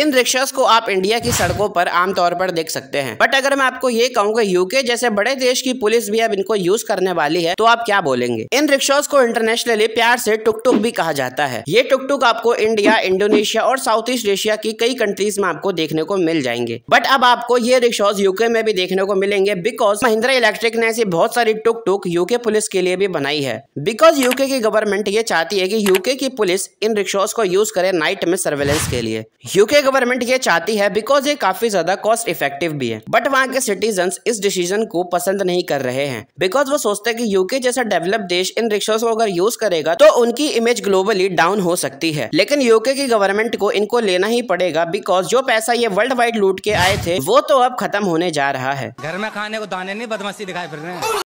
इन rickshaws को आप India की सड़कों पर आमतौर पर देख सकते हैं बट अगर मैं आपको ये कहूँ की यूके जैसे बड़े देश की पुलिस भी अब इनको यूज करने वाली है तो आप क्या बोलेंगे इन रिक्शास को इंटरनेशनली प्यार से टुक टुक भी कहा जाता है ये टुक टुक आपको इंडिया इंडोनेशिया और साउथ ईस्ट एशिया की कई कंट्रीज में आपको देखने को मिल जाएंगे बट अब आपको ये रिक्शाज यूके में भी देखने को मिलेंगे बिकॉज महिंद्रा इलेक्ट्रिक ने ऐसी बहुत सारी टुक टुक यूके पुलिस के लिए भी बनाई है बिकॉज यूके की गवर्नमेंट ये चाहती है की यूके की पुलिस इन रिक्शाज को यूज करे नाइट में सर्वेलेंस के लिए यूके गवर्नमेंट ये चाहती है बिकॉज ये काफी ज्यादा कॉस्ट इफेक्टिव भी है बट वहाँ के सिटीजन इस डिसीजन को पसंद नहीं कर रहे हैं बिकॉज वो सोचते हैं कि यूके जैसा डेवलप देश इन रिक्शो को अगर यूज करेगा तो उनकी इमेज ग्लोबली डाउन हो सकती है लेकिन यूके की गवर्नमेंट को इनको लेना ही पड़ेगा बिकॉज जो पैसा ये वर्ल्ड वाइड लूट के आए थे वो तो अब खत्म होने जा रहा है घर में खाने को दाने नहीं बदमाशी दिखाई फिर रहे हैं